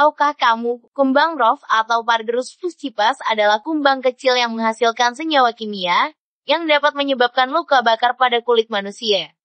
Tahukah kamu, kumbang rof atau Pardrus fuscipas adalah kumbang kecil yang menghasilkan senyawa kimia yang dapat menyebabkan luka bakar pada kulit manusia.